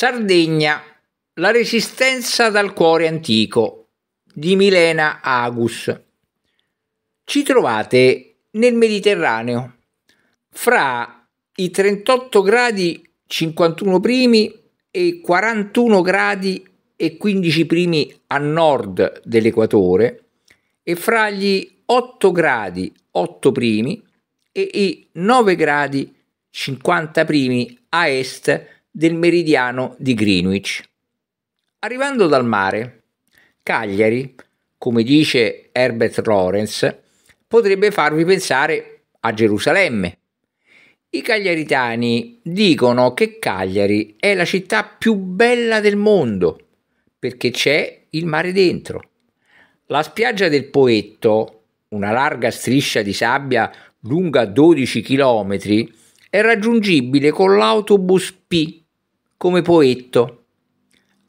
Sardegna, la resistenza dal cuore antico di Milena Agus. Ci trovate nel Mediterraneo, fra i 38 gradi 51 primi e 41 gradi e 15 primi a nord dell'equatore e fra gli 8 gradi 8 primi e i 9 gradi 50 primi a est del meridiano di Greenwich. Arrivando dal mare, Cagliari, come dice Herbert Lawrence, potrebbe farvi pensare a Gerusalemme. I cagliaritani dicono che Cagliari è la città più bella del mondo perché c'è il mare dentro. La spiaggia del Poetto, una larga striscia di sabbia lunga 12 chilometri, è raggiungibile con l'autobus P come Poetto.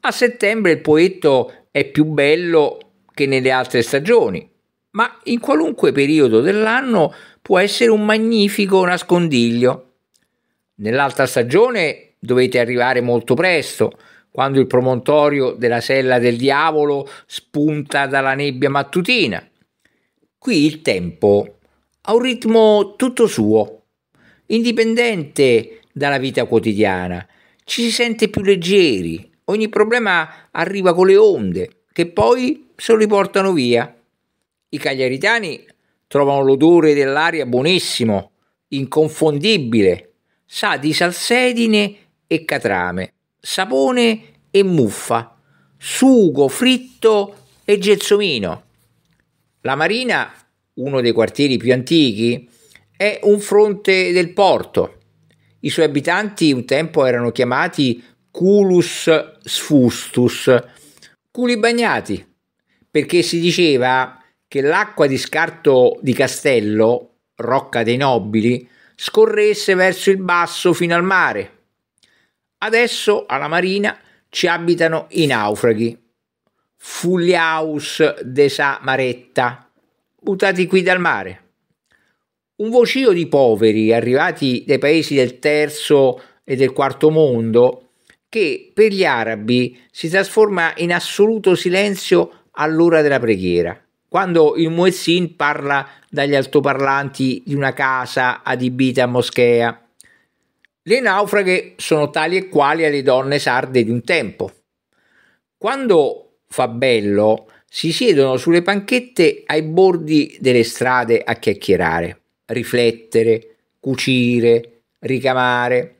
A settembre il Poetto è più bello che nelle altre stagioni, ma in qualunque periodo dell'anno può essere un magnifico nascondiglio. Nell'alta stagione dovete arrivare molto presto, quando il promontorio della sella del diavolo spunta dalla nebbia mattutina. Qui il tempo ha un ritmo tutto suo indipendente dalla vita quotidiana. Ci si sente più leggeri, ogni problema arriva con le onde che poi se li portano via. I cagliaritani trovano l'odore dell'aria buonissimo, inconfondibile, sa di salsedine e catrame, sapone e muffa, sugo fritto e gelsomino. La Marina, uno dei quartieri più antichi, è un fronte del porto. I suoi abitanti un tempo erano chiamati culus sfustus, culi bagnati, perché si diceva che l'acqua di scarto di Castello, rocca dei nobili, scorresse verso il basso fino al mare. Adesso alla marina ci abitano i naufraghi, Fuliaus de Sa Maretta, buttati qui dal mare un vocio di poveri arrivati dai paesi del terzo e del quarto mondo che per gli arabi si trasforma in assoluto silenzio all'ora della preghiera. Quando il muezzin parla dagli altoparlanti di una casa adibita a moschea. Le naufraghe sono tali e quali alle donne sarde di un tempo. Quando fa bello si siedono sulle panchette ai bordi delle strade a chiacchierare riflettere, cucire, ricamare.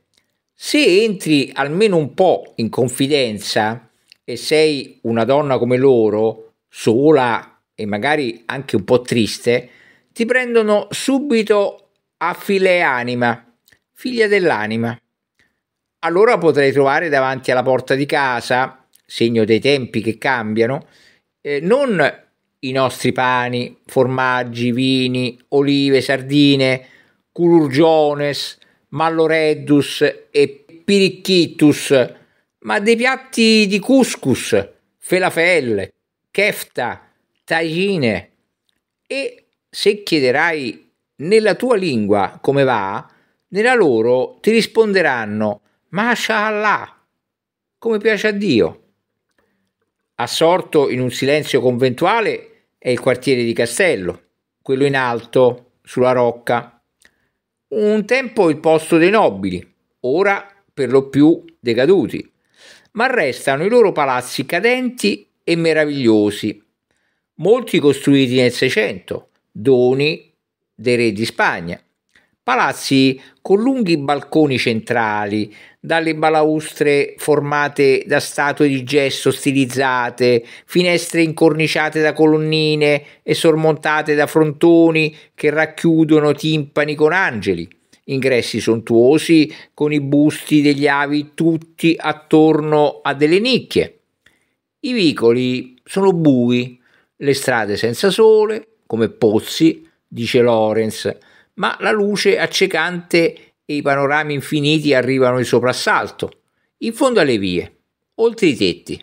Se entri almeno un po' in confidenza e sei una donna come loro, sola e magari anche un po' triste, ti prendono subito a file anima, figlia dell'anima. Allora potrai trovare davanti alla porta di casa, segno dei tempi che cambiano, eh, non i nostri pani, formaggi, vini, olive, sardine, cururgiones, malloreddus e piricchitus, ma dei piatti di couscous, felafel, kefta, tagine. E se chiederai nella tua lingua come va, nella loro ti risponderanno Mashallah, come piace a Dio. Assorto in un silenzio conventuale, è il quartiere di Castello, quello in alto, sulla rocca. Un tempo il posto dei nobili, ora per lo più decaduti, ma restano i loro palazzi cadenti e meravigliosi, molti costruiti nel Seicento, doni dei re di Spagna. Palazzi con lunghi balconi centrali, dalle balaustre formate da statue di gesso stilizzate, finestre incorniciate da colonnine e sormontate da frontoni che racchiudono timpani con angeli, ingressi sontuosi con i busti degli avi tutti attorno a delle nicchie. I vicoli sono bui, le strade senza sole, come pozzi, dice Lorenz ma la luce accecante e i panorami infiniti arrivano di soprassalto, in fondo alle vie, oltre i tetti.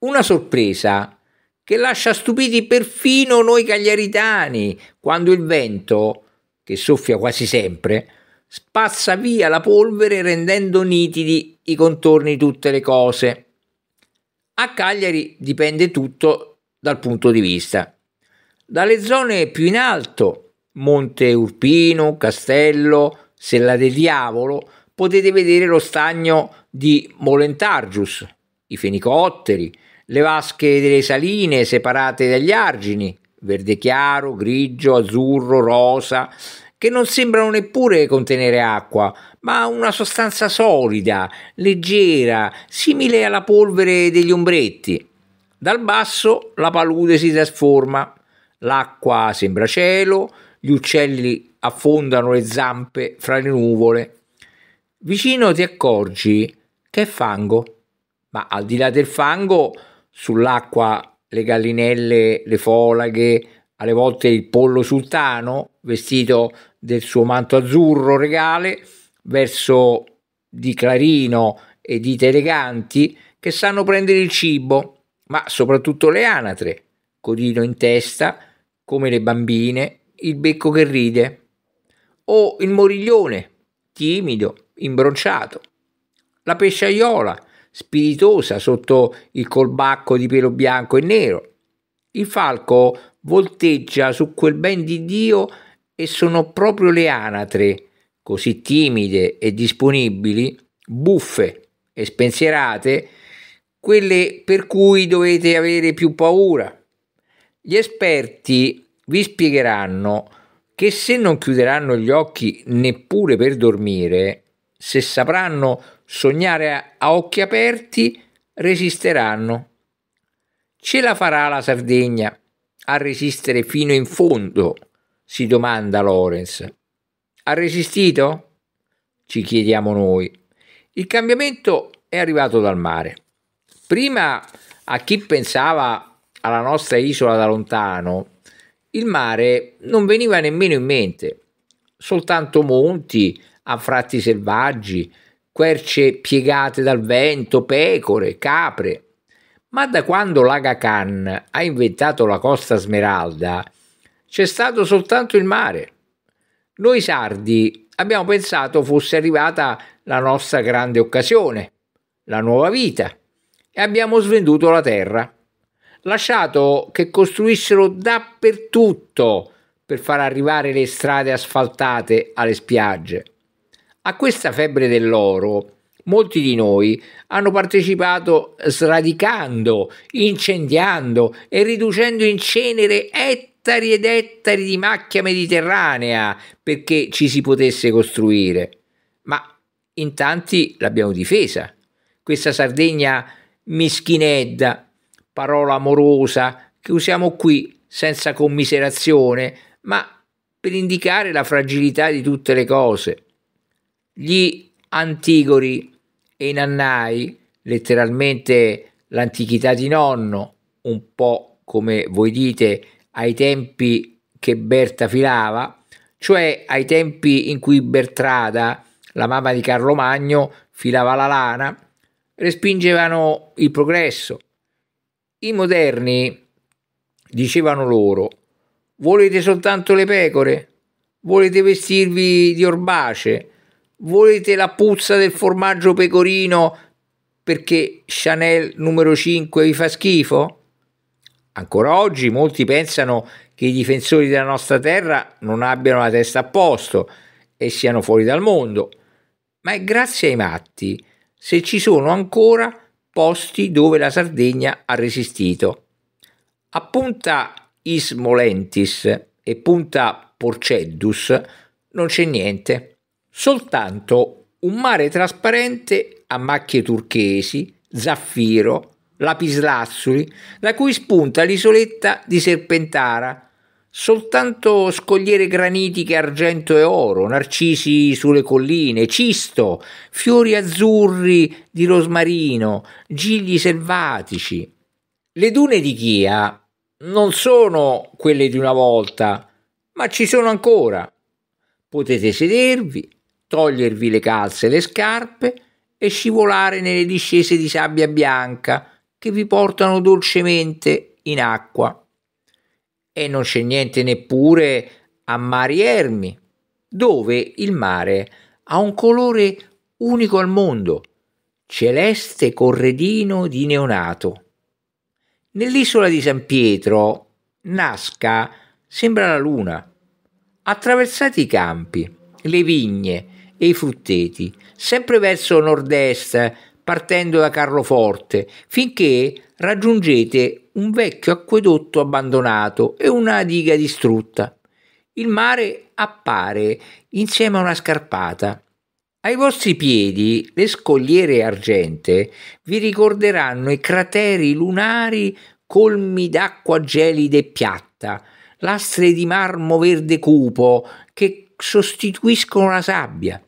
Una sorpresa che lascia stupiti perfino noi cagliaritani, quando il vento, che soffia quasi sempre, spazza via la polvere rendendo nitidi i contorni di tutte le cose. A Cagliari dipende tutto dal punto di vista. Dalle zone più in alto Monte Urpino, Castello, Sella del Diavolo, potete vedere lo stagno di Molentargius, i fenicotteri, le vasche delle saline separate dagli argini, verde chiaro, grigio, azzurro, rosa, che non sembrano neppure contenere acqua, ma una sostanza solida, leggera, simile alla polvere degli ombretti. Dal basso la palude si trasforma, l'acqua sembra cielo, gli uccelli affondano le zampe fra le nuvole. Vicino ti accorgi che è fango, ma al di là del fango, sull'acqua le gallinelle, le folaghe, alle volte il pollo sultano, vestito del suo manto azzurro regale, verso di clarino e dita eleganti che sanno prendere il cibo, ma soprattutto le anatre, codino in testa, come le bambine, il becco che ride, o il moriglione, timido, imbronciato, la pesciaiola, spiritosa sotto il colbacco di pelo bianco e nero. Il falco volteggia su quel ben di Dio e sono proprio le anatre, così timide e disponibili, buffe e spensierate, quelle per cui dovete avere più paura. Gli esperti vi spiegheranno che se non chiuderanno gli occhi neppure per dormire, se sapranno sognare a occhi aperti, resisteranno. Ce la farà la Sardegna a resistere fino in fondo? si domanda Lorenz. Ha resistito? ci chiediamo noi. Il cambiamento è arrivato dal mare. Prima a chi pensava alla nostra isola da lontano, il mare non veniva nemmeno in mente, soltanto monti, anfratti selvaggi, querce piegate dal vento, pecore, capre. Ma da quando l'Aga Khan ha inventato la Costa Smeralda, c'è stato soltanto il mare. Noi sardi abbiamo pensato fosse arrivata la nostra grande occasione, la nuova vita, e abbiamo svenduto la terra lasciato che costruissero dappertutto per far arrivare le strade asfaltate alle spiagge. A questa febbre dell'oro molti di noi hanno partecipato sradicando, incendiando e riducendo in cenere ettari ed ettari di macchia mediterranea perché ci si potesse costruire. Ma in tanti l'abbiamo difesa, questa Sardegna mischinedda parola amorosa che usiamo qui senza commiserazione, ma per indicare la fragilità di tutte le cose. Gli Antigori e i Nannai, letteralmente l'antichità di nonno, un po' come voi dite ai tempi che Berta filava, cioè ai tempi in cui Bertrada, la mamma di Carlo Magno, filava la lana, respingevano il progresso, i moderni dicevano loro, volete soltanto le pecore? Volete vestirvi di orbace? Volete la puzza del formaggio pecorino perché Chanel numero 5 vi fa schifo? Ancora oggi molti pensano che i difensori della nostra terra non abbiano la testa a posto e siano fuori dal mondo, ma è grazie ai matti se ci sono ancora posti dove la Sardegna ha resistito. A Punta Ismolentis e Punta Porceddus non c'è niente, soltanto un mare trasparente a macchie turchesi, zaffiro, lapislazzuli, da cui spunta l'isoletta di Serpentara, Soltanto scogliere granitiche argento e oro, narcisi sulle colline, cisto, fiori azzurri di rosmarino, gigli selvatici. Le dune di Chia non sono quelle di una volta, ma ci sono ancora. Potete sedervi, togliervi le calze e le scarpe e scivolare nelle discese di sabbia bianca che vi portano dolcemente in acqua e non c'è niente neppure a Mari Ermi, dove il mare ha un colore unico al mondo, celeste corredino di neonato. Nell'isola di San Pietro, Nasca sembra la luna. Attraversate i campi, le vigne e i frutteti, sempre verso nord-est, partendo da Carloforte, finché raggiungete un vecchio acquedotto abbandonato e una diga distrutta. Il mare appare insieme a una scarpata. Ai vostri piedi le scogliere argente vi ricorderanno i crateri lunari colmi d'acqua gelida e piatta, lastre di marmo verde cupo che sostituiscono la sabbia.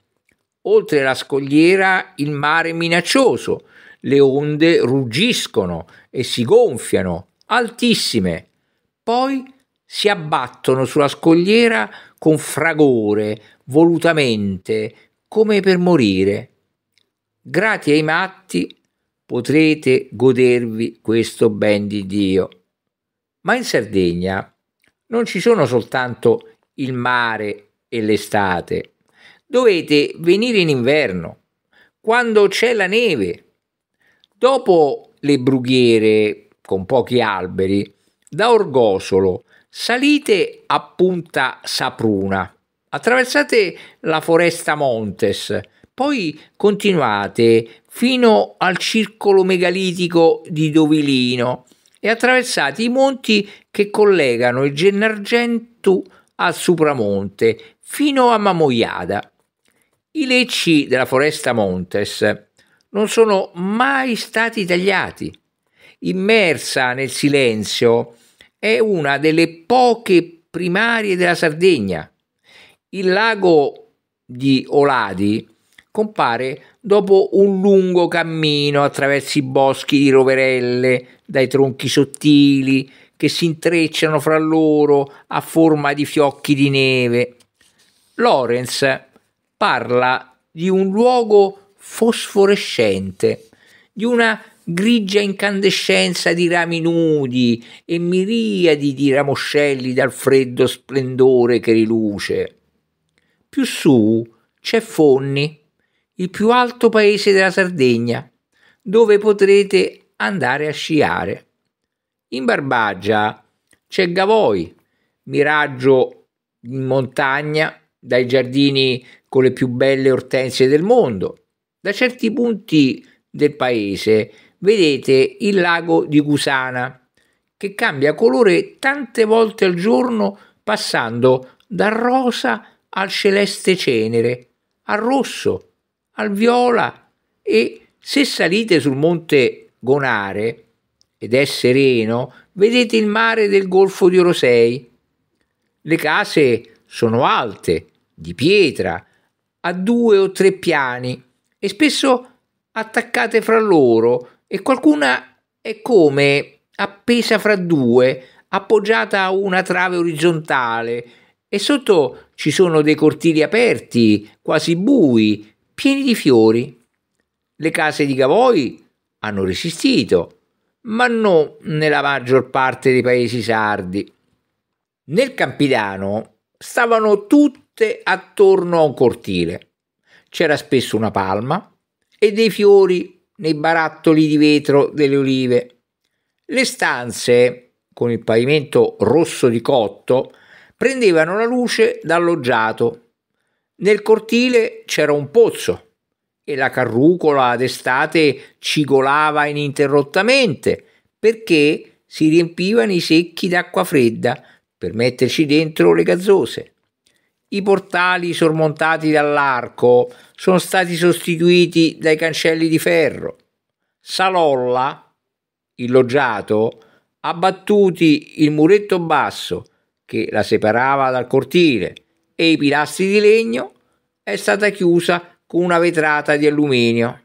Oltre la scogliera il mare è minaccioso, le onde ruggiscono, e si gonfiano, altissime, poi si abbattono sulla scogliera con fragore, volutamente, come per morire. Grati ai matti potrete godervi questo ben di Dio. Ma in Sardegna non ci sono soltanto il mare e l'estate. Dovete venire in inverno, quando c'è la neve. Dopo le brughiere con pochi alberi, da Orgosolo salite a Punta Sapruna, attraversate la foresta Montes, poi continuate fino al circolo megalitico di Dovilino e attraversate i monti che collegano il Gennargentu al Supramonte fino a Mamoiada. I lecci della foresta Montes non sono mai stati tagliati. Immersa nel silenzio è una delle poche primarie della Sardegna. Il lago di Oladi compare dopo un lungo cammino attraverso i boschi di roverelle, dai tronchi sottili che si intrecciano fra loro a forma di fiocchi di neve. Lorenz parla di un luogo fosforescente, di una grigia incandescenza di rami nudi e miriadi di ramoscelli dal freddo splendore che riluce. Più su c'è Fonni, il più alto paese della Sardegna, dove potrete andare a sciare. In Barbagia c'è Gavoi, miraggio in montagna dai giardini con le più belle ortensie del mondo da certi punti del paese vedete il lago di Cusana, che cambia colore tante volte al giorno passando dal rosa al celeste cenere, al rosso, al viola e se salite sul monte Gonare ed è sereno, vedete il mare del Golfo di Orosei. Le case sono alte, di pietra, a due o tre piani e spesso attaccate fra loro e qualcuna è come appesa fra due, appoggiata a una trave orizzontale e sotto ci sono dei cortili aperti, quasi bui, pieni di fiori. Le case di Gavoi hanno resistito, ma non nella maggior parte dei paesi sardi. Nel Campidano stavano tutte attorno a un cortile c'era spesso una palma e dei fiori nei barattoli di vetro delle olive. Le stanze, con il pavimento rosso di cotto, prendevano la luce dal loggiato. Nel cortile c'era un pozzo e la carrucola d'estate cigolava ininterrottamente perché si riempivano i secchi d'acqua fredda per metterci dentro le gazzose. I portali sormontati dall'arco sono stati sostituiti dai cancelli di ferro. Salolla, il loggiato, ha battuti il muretto basso che la separava dal cortile e i pilastri di legno è stata chiusa con una vetrata di alluminio.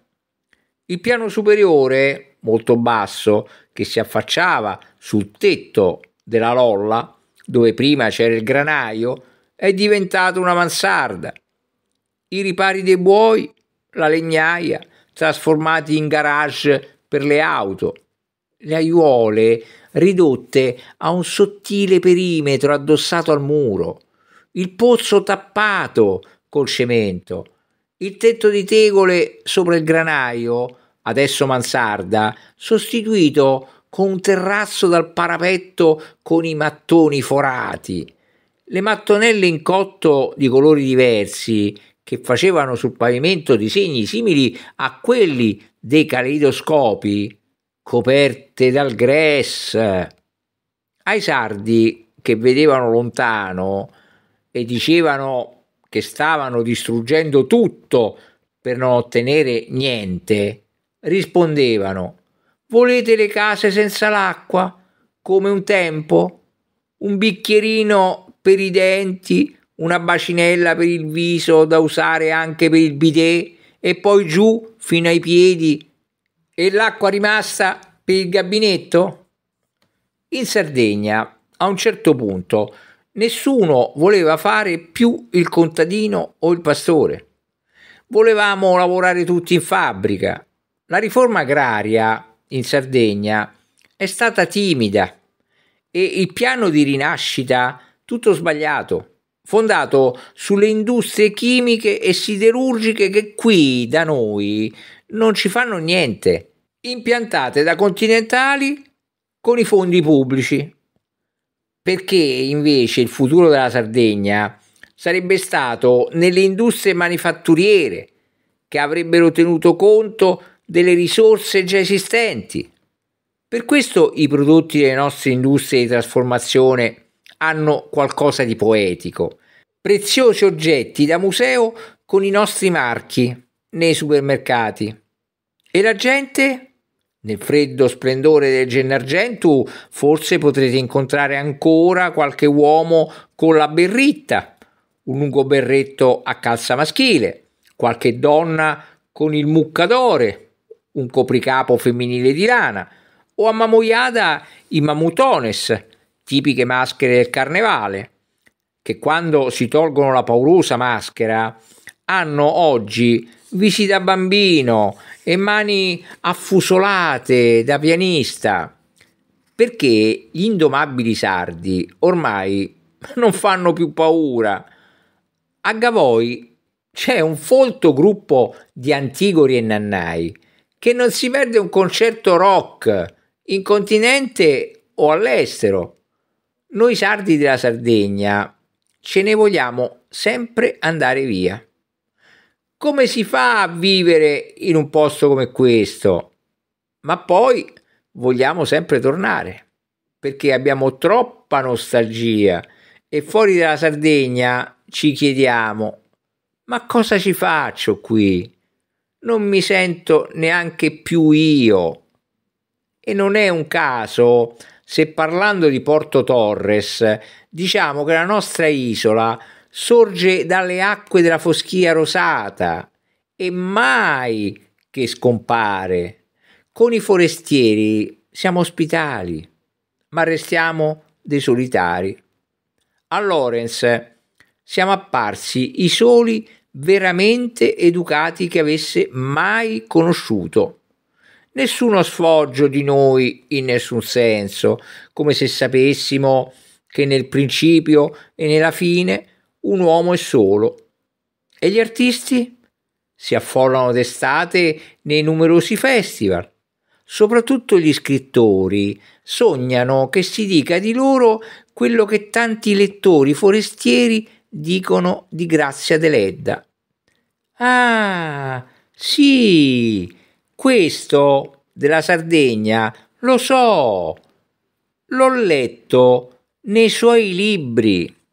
Il piano superiore, molto basso, che si affacciava sul tetto della lolla, dove prima c'era il granaio, è diventata una mansarda. I ripari dei buoi, la legnaia, trasformati in garage per le auto. Le aiuole ridotte a un sottile perimetro addossato al muro. Il pozzo tappato col cemento. Il tetto di tegole sopra il granaio, adesso mansarda, sostituito con un terrazzo dal parapetto con i mattoni forati le mattonelle in cotto di colori diversi che facevano sul pavimento disegni simili a quelli dei caleidoscopi coperte dal gress. Ai sardi che vedevano lontano e dicevano che stavano distruggendo tutto per non ottenere niente, rispondevano Volete le case senza l'acqua? Come un tempo? Un bicchierino per i denti, una bacinella per il viso da usare anche per il bidet e poi giù fino ai piedi e l'acqua rimasta per il gabinetto? In Sardegna, a un certo punto, nessuno voleva fare più il contadino o il pastore. Volevamo lavorare tutti in fabbrica. La riforma agraria in Sardegna è stata timida e il piano di rinascita tutto sbagliato, fondato sulle industrie chimiche e siderurgiche che qui da noi non ci fanno niente, impiantate da continentali con i fondi pubblici. Perché invece il futuro della Sardegna sarebbe stato nelle industrie manifatturiere che avrebbero tenuto conto delle risorse già esistenti. Per questo i prodotti delle nostre industrie di trasformazione hanno qualcosa di poetico. Preziosi oggetti da museo con i nostri marchi nei supermercati. E la gente? Nel freddo splendore del Gennargentu forse potrete incontrare ancora qualche uomo con la berritta, un lungo berretto a calza maschile, qualche donna con il muccadore, un copricapo femminile di lana o a ammamoiata i mamutones, tipiche maschere del carnevale, che quando si tolgono la paurosa maschera hanno oggi visi da bambino e mani affusolate da pianista, perché gli indomabili sardi ormai non fanno più paura. A Gavoi c'è un folto gruppo di antigori e nannai che non si perde un concerto rock in continente o all'estero. Noi sardi della Sardegna ce ne vogliamo sempre andare via. Come si fa a vivere in un posto come questo? Ma poi vogliamo sempre tornare, perché abbiamo troppa nostalgia e fuori dalla Sardegna ci chiediamo, ma cosa ci faccio qui? Non mi sento neanche più io e non è un caso se parlando di Porto Torres diciamo che la nostra isola sorge dalle acque della foschia rosata e mai che scompare. Con i forestieri siamo ospitali, ma restiamo dei solitari. A Lorenz siamo apparsi i soli veramente educati che avesse mai conosciuto nessuno sfoggio di noi in nessun senso, come se sapessimo che nel principio e nella fine un uomo è solo. E gli artisti si affollano d'estate nei numerosi festival. Soprattutto gli scrittori sognano che si dica di loro quello che tanti lettori forestieri dicono di Grazia Deledda. Ah, sì, questo della Sardegna lo so, l'ho letto nei suoi libri.